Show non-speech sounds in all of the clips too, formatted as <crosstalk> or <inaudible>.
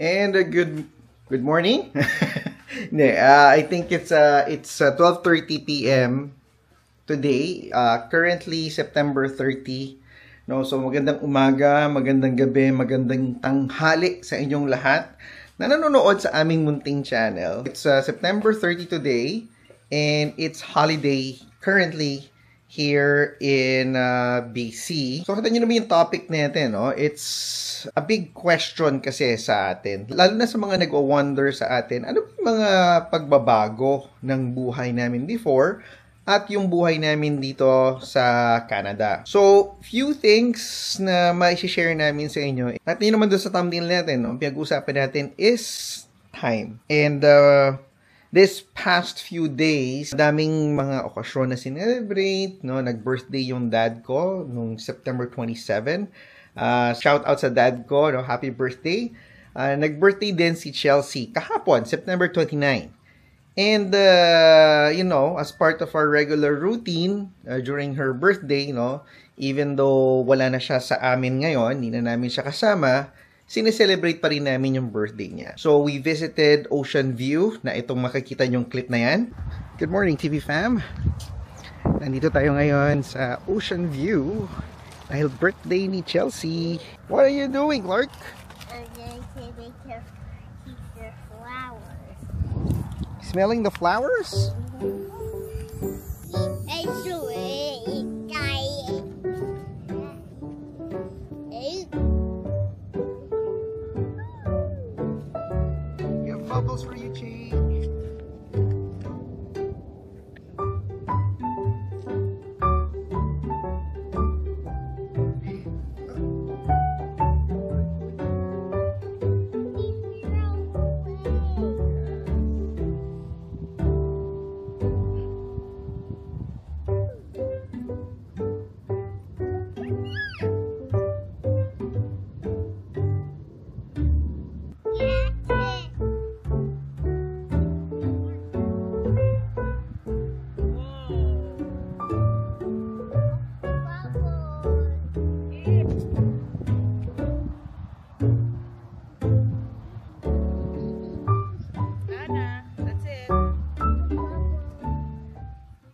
and a good good morning. <laughs> nee, uh, I think it's uh it's uh, 12:30 p.m. today, uh, currently September 30. No, so magandang umaga, magandang gabi, magandang tanghali sa inyong lahat na nanonood sa aming munting channel. It's uh, September 30 today and it's holiday currently here in uh, BC. So, kita nyo naman yung topic natin, eh, no? It's a big question kasi sa atin. Lalo na sa mga nag-wonder sa atin, ano yung mga pagbabago ng buhay namin before at yung buhay namin dito sa Canada. So, few things na ma-share namin sa inyo. At yun naman doon sa thumbnail natin, no? pag uusapan natin is time. And uh, this past few days, daming mga okasyon na sinelebrate, no? Nag-birthday yung dad ko nung September 27. Uh, ah, shout out sa dad ko, no? Happy birthday. Uh, nag-birthday din si Chelsea kahapon, September 29. And, uh, you know, as part of our regular routine uh, during her birthday, no? even though wala na siya sa amin ngayon, hindi na namin siya kasama, sineselebrate pa rin namin yung birthday niya. So, we visited Ocean View, na itong makikita yung clip na yan. Good morning, TV fam! Nandito tayo ngayon sa Ocean View dahil birthday ni Chelsea. What are you doing, Clark? I'm going to make her flowers. Smelling the flowers? Mm -hmm.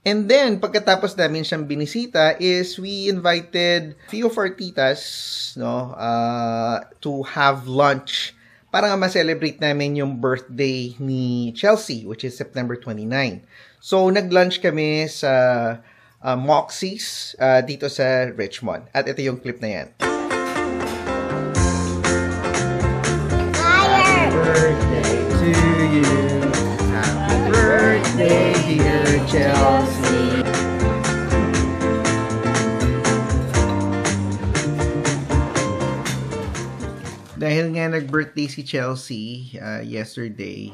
And then, pagkatapos namin siyang binisita is we invited few of our titas no, uh, to have lunch para nga ma-celebrate namin yung birthday ni Chelsea, which is September 29. So, nag-lunch kami sa uh, Moxie's uh, dito sa Richmond. At ito yung clip na yan. nag-birthday si Chelsea uh, yesterday,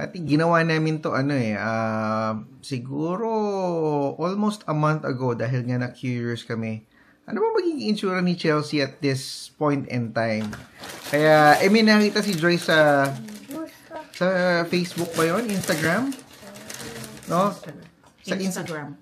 at ginawa namin to ano eh, uh, siguro almost a month ago dahil nga na-curious kami. Ano ba magiging insura ni Chelsea at this point in time? Kaya, eh, may nakita si Joyce sa sa Facebook ba yon Instagram? No? Sa Instagram.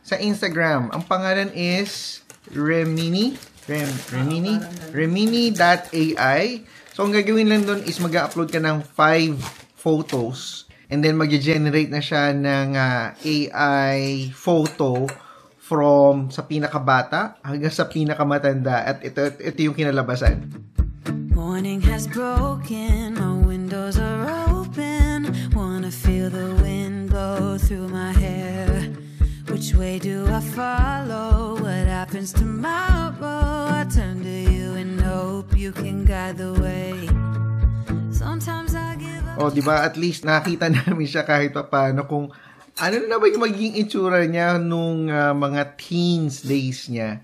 Sa Instagram. Ang pangalan is Remini Rem, Remini? Remini.ai. So, ang gagawin lang doon is mag-upload ka ng 5 photos and then mag-generate na siya ng uh, ah, AI photo from sa pinakabata hanggang sa pinakamatanda at ito, ito yung kinalabasan. Morning has broken, my windows are open, wanna feel the wind blow through my hair way do I follow? What happens tomorrow? I turn to you and hope you can guide the way. Sometimes I give up. Oh, 'di ba? At least nakita <laughs> namin siya kahit pa paano kung ano na ba yung magiging itsura niya nung uh, mga teens days niya.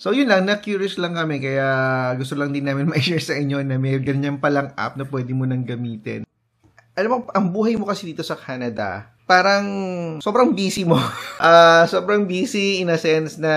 So, yun lang, na-curious lang kami, kaya gusto lang din namin <laughs> ma-share sa inyo na may ganyan palang app na pwede mo nang gamitin alam mo, ang buhay mo kasi dito sa Canada, parang sobrang busy mo. uh, <laughs> sobrang busy in a sense na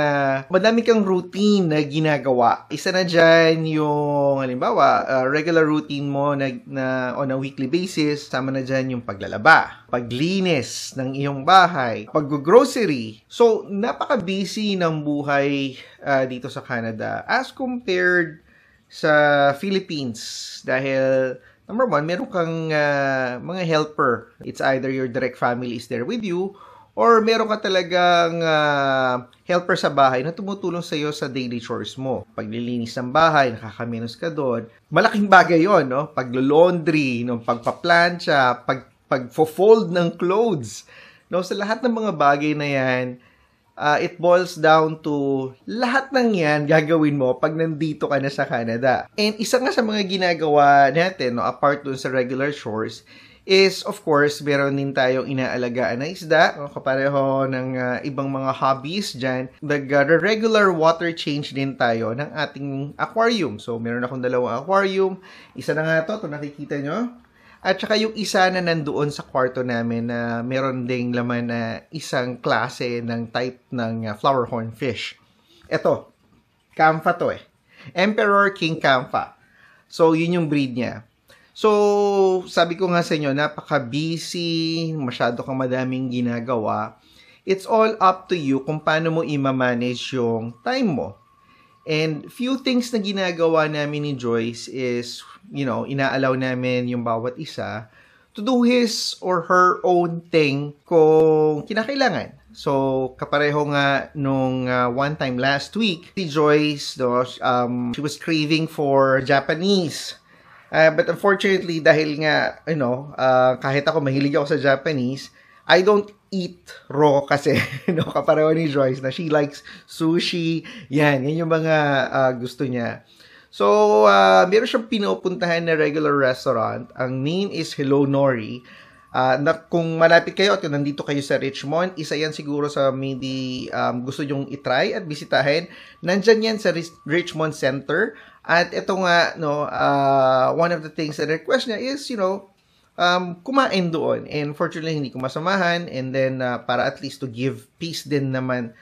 madami kang routine na ginagawa. Isa na dyan yung, halimbawa, uh, regular routine mo na, na on a weekly basis. Sama na dyan yung paglalaba, paglinis ng iyong bahay, pag-grocery. So, napaka-busy ng buhay uh, dito sa Canada as compared sa Philippines dahil Number one, meron kang uh, mga helper. It's either your direct family is there with you or meron ka talagang uh, helper sa bahay na tumutulong sa iyo sa daily chores mo. Paglilinis ng bahay, nakakaminos ka doon. Malaking bagay yon no? Paglo-laundry, no? pagpa-plancha, pag pag-fold ng clothes. No, sa lahat ng mga bagay na yan, uh, it boils down to lahat ng yan gagawin mo pag nandito ka na sa Canada. And isa nga sa mga ginagawa natin, no, apart dun sa regular chores, is of course meron din tayong inaalagaan na isda o kapareho ng uh, ibang mga hobbies dyan nag-regular ah, water change din tayo ng ating aquarium so meron akong dalawang aquarium isa na nga to, to nakikita nyo at saka yung isa na nandoon sa kwarto namin na uh, meron ding laman na uh, isang klase ng type ng uh, flower horn fish. Ito, kampa to eh. Emperor King Kampa. So, yun yung breed niya. So, sabi ko nga sa inyo, napaka-busy, masyado kang madaming ginagawa. It's all up to you kung paano mo i-manage yung time mo. And few things na ginagawa namin ni Joyce is, you know, inaalaw namin yung bawat isa to do his or her own thing kung kinakailangan. So, kapareho nga nung uh, one time last week, si Joyce, no, um, she was craving for Japanese. Uh, but unfortunately, dahil nga, you know, uh, kahit ako mahilig ako sa Japanese, I don't eat raw kasi <laughs> no kapareho ni Joyce na she likes sushi yan yan yung mga uh, gusto niya so uh, meron siyang pinupuntahan na regular restaurant ang name is Hello Nori uh, na kung malapit kayo at kung nandito kayo sa Richmond isa yan siguro sa maybe um, gusto yung itry at bisitahin nandyan yan sa Richmond Center at ito nga no uh, one of the things that request niya is you know um, kumain doon. And fortunately, hindi ko masamahan. And then, uh, para at least to give peace din naman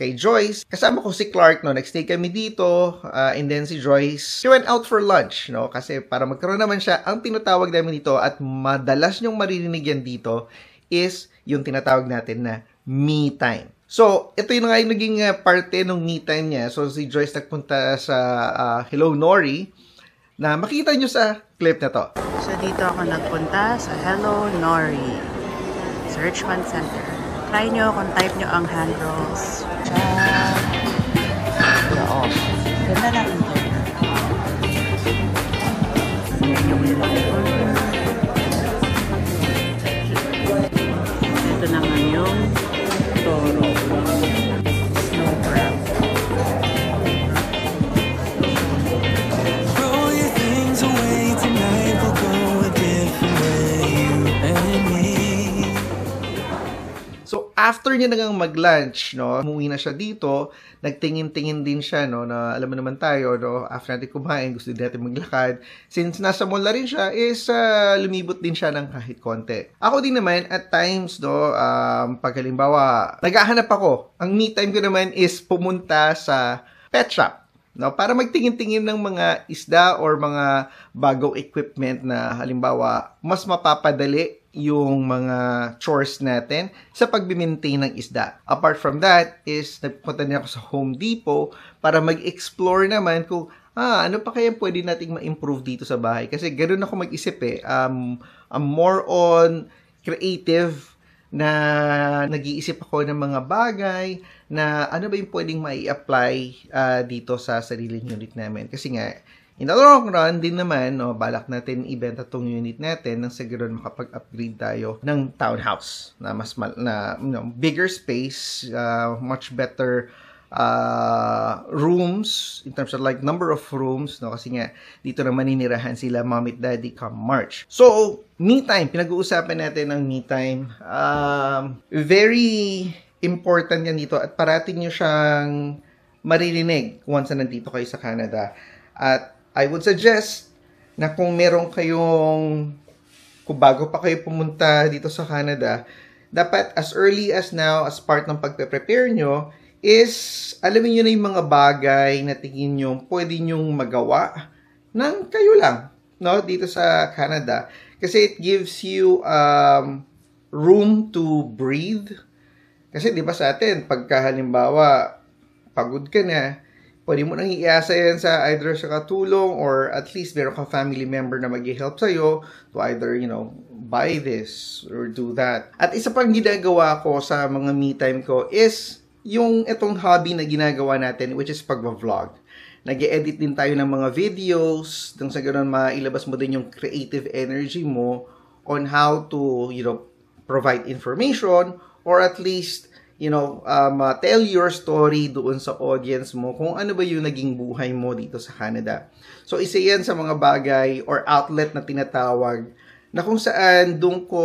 kay Joyce. Kasama ko si Clark, no? Next day kami dito. Uh, and then si Joyce, she went out for lunch, no? Kasi para magkaroon naman siya, ang tinatawag namin dito at madalas niyong maririnig yan dito is yung tinatawag natin na me time. So, ito yung nga yung naging uh, parte ng me time niya. So, si Joyce nagpunta sa uh, Hello Nori na makita nyo sa clip na to. So dito ako nagpunta sa Hello Nori Search Fund Center. Try nyo kung type nyo ang hand rolls. Tchau! Oo. Ganda na ito. Ito naman yung after niya nang mag-lunch, no, umuwi na siya dito, nagtingin-tingin din siya, no, na alam mo naman tayo, no, after natin kumain, gusto din natin maglakad. Since nasa mall na rin siya, is uh, lumibot din siya ng kahit konti. Ako din naman, at times, no, um, pag halimbawa, naghahanap ako. Ang me time ko naman is pumunta sa pet shop. No, para magtingin-tingin ng mga isda or mga bagong equipment na halimbawa mas mapapadali yung mga chores natin sa pag-maintain ng isda. Apart from that is nagpunta niya ako sa Home Depot para mag-explore naman kung ah, ano pa kaya pwede nating ma-improve dito sa bahay. Kasi ganoon ako mag-isip eh. Um, I'm more on creative na nag-iisip ako ng mga bagay na ano ba yung pwedeng mai apply uh, ah, dito sa sariling unit namin. Kasi nga, In the long run din naman, no, balak natin ibenta tong unit natin nang siguro makapag-upgrade tayo ng townhouse na mas mal- na you know, bigger space, uh, much better uh, rooms in terms of like number of rooms no kasi nga dito naman maninirahan sila mommy at daddy come March. So, me time, pinag-uusapan natin ang me time. Um, very important yan dito at parating nyo siyang maririnig once na nandito kayo sa Canada. At I would suggest na kung meron kayong, kung bago pa kayo pumunta dito sa Canada, dapat as early as now, as part ng pagpe-prepare nyo, is alamin nyo na yung mga bagay na tingin nyo pwede nyong magawa ng kayo lang no dito sa Canada kasi it gives you um, room to breathe kasi di ba sa atin pagka halimbawa pagod ka na Pwede mo nang iasa yan sa either sa katulong or at least meron ka family member na mag help sa'yo to either, you know, buy this or do that. At isa pang ginagawa ko sa mga me time ko is yung itong hobby na ginagawa natin which is pag-vlog nag edit din tayo ng mga videos, nang sa ganun mailabas mo din yung creative energy mo on how to, you know, provide information or at least you know, um, uh, tell your story doon sa audience mo kung ano ba yung naging buhay mo dito sa Canada. So, isa yan sa mga bagay or outlet na tinatawag na kung saan doon ko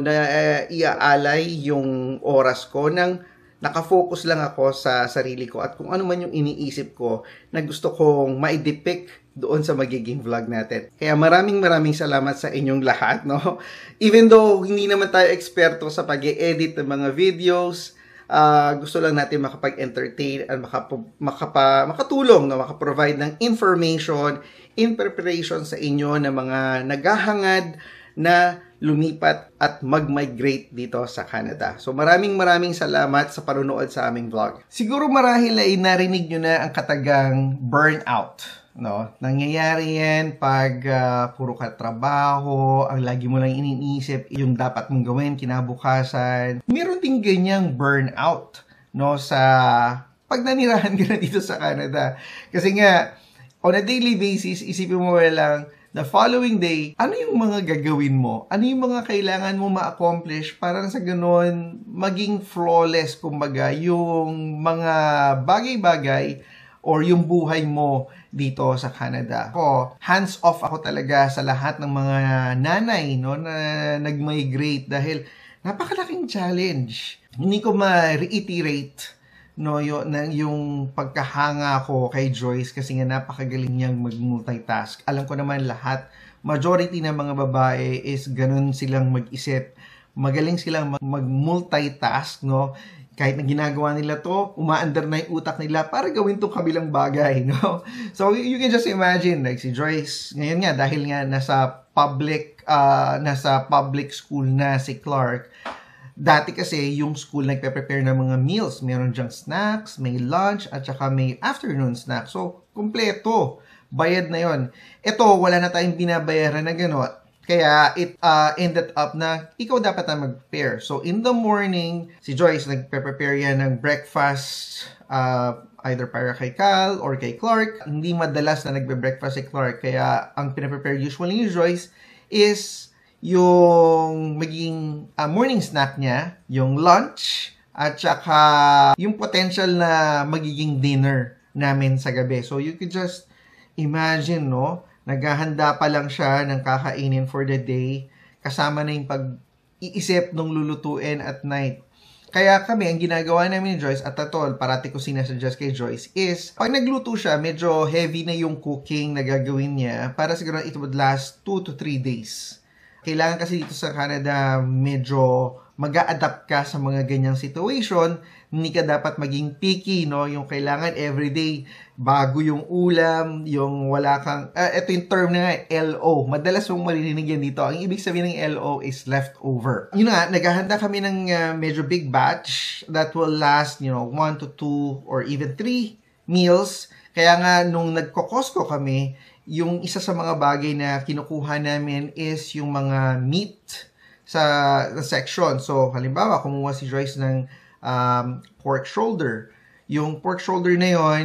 na uh, iaalay yung oras ko nang nakafocus lang ako sa sarili ko at kung ano man yung iniisip ko na gusto kong maidepict doon sa magiging vlog natin. Kaya maraming maraming salamat sa inyong lahat, no? Even though hindi naman tayo eksperto sa pag edit ng mga videos, uh, gusto lang natin makapag-entertain at makap- makapa- makatulong, no? makaprovide ng information in preparation sa inyo ng na mga naghahangad na lumipat at mag-migrate dito sa Canada. So maraming maraming salamat sa panonood sa aming vlog. Siguro marahil ay narinig nyo na ang katagang burnout no? Nangyayari yan pag uh, puro ka trabaho, ang lagi mo lang iniisip yung dapat mong gawin kinabukasan. Meron din ganyang burnout, no? Sa pag nanirahan ka na dito sa Canada. Kasi nga, on a daily basis, isipin mo lang, the following day, ano yung mga gagawin mo? Ano yung mga kailangan mo ma-accomplish para sa ganun maging flawless, kumbaga, yung mga bagay-bagay or yung buhay mo dito sa Canada. Ako, hands off ako talaga sa lahat ng mga nanay no na nag-migrate dahil napakalaking challenge. Hindi ko ma-reiterate no yo ng yung pagkahanga ko kay Joyce kasi nga napakagaling niyang mag-multitask. Alam ko naman lahat majority ng mga babae is ganun silang mag-isip magaling silang mag-multitask, no? kahit na ginagawa nila to, umaandar na yung utak nila para gawin tong kabilang bagay, <laughs> no? So, you can just imagine, like si Joyce, ngayon nga, dahil nga nasa public, uh, nasa public school na si Clark, dati kasi yung school nagpe-prepare ng mga meals. Meron dyang snacks, may lunch, at saka may afternoon snack. So, kumpleto. Bayad na yon. Ito, wala na tayong binabayaran na gano'n kaya it uh, ended up na ikaw dapat na mag pair So in the morning, si Joyce nagpe-prepare yan ng breakfast uh, either para kay Cal or kay Clark. Hindi madalas na nagbe-breakfast si Clark. Kaya ang pinaprepare usually ni Joyce is yung magiging uh, morning snack niya, yung lunch, at saka yung potential na magiging dinner namin sa gabi. So you could just imagine, no? Naghahanda pa lang siya ng kakainin for the day, kasama na yung pag-iisip ng lulutuin at night. Kaya kami, ang ginagawa namin ni Joyce at atol, parati ko sinasuggest kay Joyce, is pag nagluto siya, medyo heavy na yung cooking na gagawin niya para siguro it would last 2 to 3 days. Kailangan kasi dito sa Canada, medyo mag adapt ka sa mga ganyang situation, hindi ka dapat maging picky, no? Yung kailangan everyday, bago yung ulam, yung wala kang, uh, ah, ito yung term na nga, LO. Madalas mong maririnig yan dito. Ang ibig sabihin ng LO is leftover. Yun nga, naghahanda kami ng uh, medyo big batch that will last, you know, 1 to 2 or even 3 meals. Kaya nga, nung nagkokosko kami, yung isa sa mga bagay na kinukuha namin is yung mga meat sa, sa section. So, halimbawa, kumuha si Joyce ng um, pork shoulder. Yung pork shoulder na yon,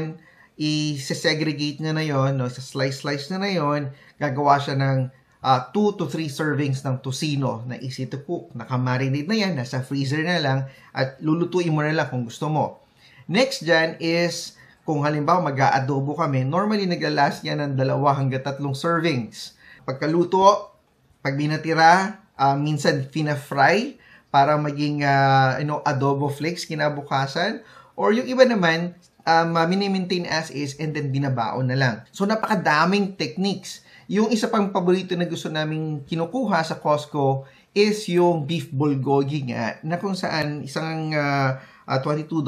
i-segregate niya na yon, no? sa slice-slice niya na yon, gagawa siya ng 2 uh, ah, to 3 servings ng tocino na easy to cook. Nakamarinate na yan, nasa freezer na lang, at lulutuin mo na lang kung gusto mo. Next dyan is, kung halimbawa mag-aadobo kami, normally naglalast niya ng dalawa hanggang tatlong servings. Pagkaluto, pag binatira, uh, minsan fina-fry para maging uh, you know, adobo flakes kinabukasan. Or yung iba naman, um, ah, mini-maintain as is and then binabaon na lang. So napakadaming techniques. Yung isa pang paborito na gusto naming kinukuha sa Costco is yung beef bulgogi nga na kung saan isang uh, uh, $22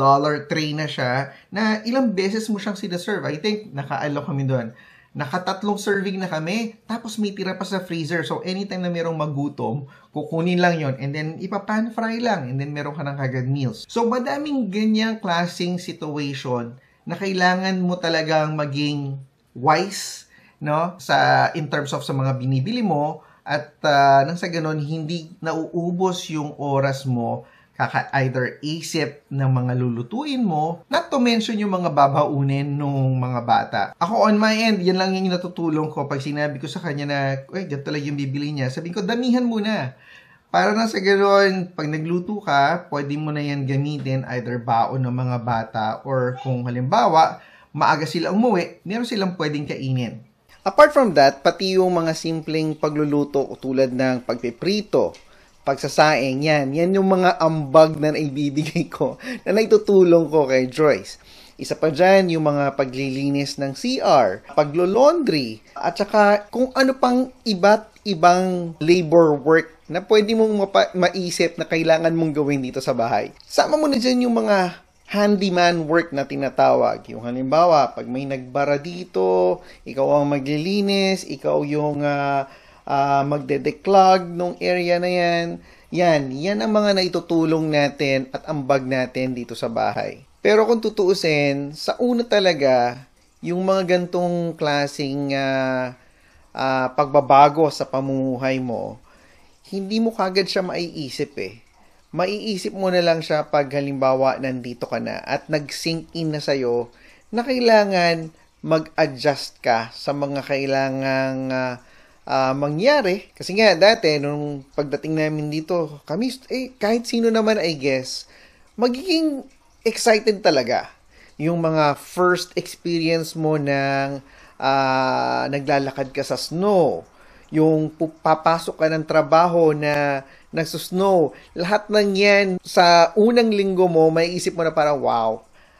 tray na siya na ilang beses mo siyang sinaserve. I think nakaalo kami doon Nakatatlong serving na kami, tapos may tira pa sa freezer. So, anytime na merong magutom, kukunin lang yon and then ipapan fry lang and then meron ka ng kagad meals. So, madaming ganyang klasing situation na kailangan mo talagang maging wise no sa in terms of sa mga binibili mo at uh, nang sa ganun hindi nauubos yung oras mo kaka-either isip ng mga lulutuin mo, not to mention yung mga babaunin nung mga bata. Ako on my end, yan lang yung natutulong ko pag sinabi ko sa kanya na, eh, ganito lang yung bibili niya. Sabihin ko, damihan muna. Para na sa ganoon, pag nagluto ka, pwede mo na yan gamitin either baon ng mga bata or kung halimbawa, maaga sila umuwi, meron silang pwedeng kainin. Apart from that, pati yung mga simpleng pagluluto tulad ng pagpiprito pagsasaing, yan. Yan yung mga ambag na naibibigay ko na naitutulong ko kay Joyce. Isa pa dyan, yung mga paglilinis ng CR, paglo-laundry, at saka kung ano pang iba't ibang labor work na pwede mong mapa- maisip na kailangan mong gawin dito sa bahay. Sama mo na dyan yung mga handyman work na tinatawag. Yung halimbawa, pag may nagbara dito, ikaw ang maglilinis, ikaw yung uh, uh, magde-declog nung area na yan. Yan, yan ang mga naitutulong natin at ambag natin dito sa bahay. Pero kung tutuusin, sa una talaga, yung mga gantong klaseng uh, uh, pagbabago sa pamumuhay mo, hindi mo kagad siya maiisip eh. Maiisip mo na lang siya pag halimbawa nandito ka na at nag-sink in na sa'yo na kailangan mag-adjust ka sa mga kailangang uh, uh, mangyari. Kasi nga, dati, nung pagdating namin dito, kami, eh, kahit sino naman, I guess, magiging excited talaga yung mga first experience mo ng uh, naglalakad ka sa snow, yung papasok ka ng trabaho na nagsusnow, lahat ng yan sa unang linggo mo, may isip mo na parang wow,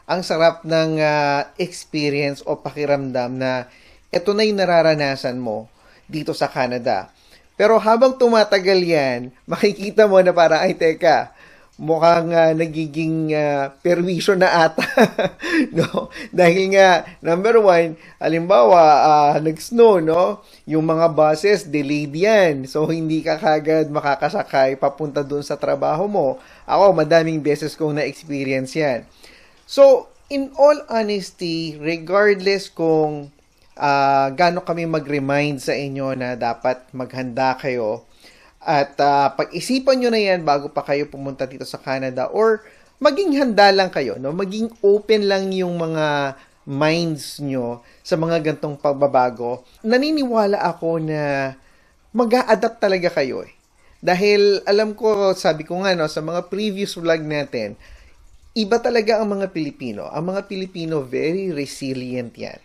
ang sarap ng uh, experience o pakiramdam na ito na yung nararanasan mo dito sa Canada. Pero habang tumatagal yan, makikita mo na para, ay teka, mukhang uh, nagiging uh, ah, perwisyo na ata. <laughs> no? Dahil nga, number one, halimbawa, uh, nag-snow, no? Yung mga buses, delayed yan. So, hindi ka kagad makakasakay papunta dun sa trabaho mo. Ako, madaming beses kong na-experience yan. So, in all honesty, regardless kung uh, gaano kami mag-remind sa inyo na dapat maghanda kayo at uh, pag-isipan nyo na yan bago pa kayo pumunta dito sa Canada or maging handa lang kayo, no? maging open lang yung mga minds nyo sa mga gantong pagbabago. Naniniwala ako na mag adapt talaga kayo eh. Dahil alam ko, sabi ko nga no, sa mga previous vlog natin, iba talaga ang mga Pilipino. Ang mga Pilipino, very resilient yan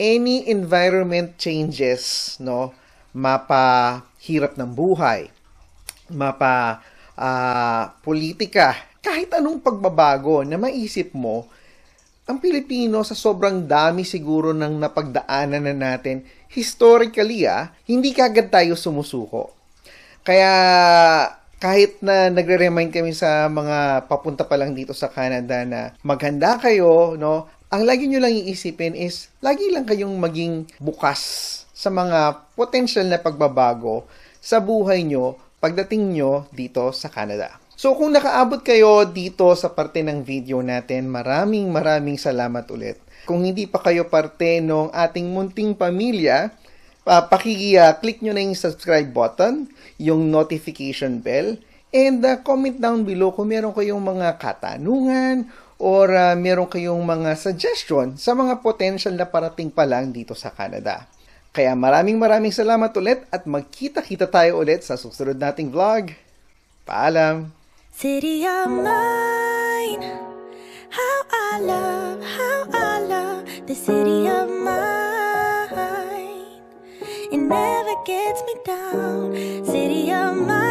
any environment changes, no, mapahirap ng buhay, mapa uh, politika, kahit anong pagbabago na maisip mo, ang Pilipino sa sobrang dami siguro ng napagdaanan na natin, historically ah, hindi kagad tayo sumusuko. Kaya kahit na nagre-remind kami sa mga papunta pa lang dito sa Canada na maghanda kayo, no? ang lagi nyo lang iisipin is, lagi lang kayong maging bukas sa mga potential na pagbabago sa buhay nyo pagdating nyo dito sa Canada. So kung nakaabot kayo dito sa parte ng video natin, maraming maraming salamat ulit. Kung hindi pa kayo parte ng ating munting pamilya, uh, pakiki-click uh, nyo na yung subscribe button, yung notification bell, and uh, comment down below kung meron kayong mga katanungan or uh, meron kayong mga suggestion sa mga potential na parating pa lang dito sa Canada. Kaya maraming maraming salamat ulit at magkita-kita tayo ulit sa susunod nating vlog. Paalam! City of mine How I love, how I love the city of mine It never gets me down City of mine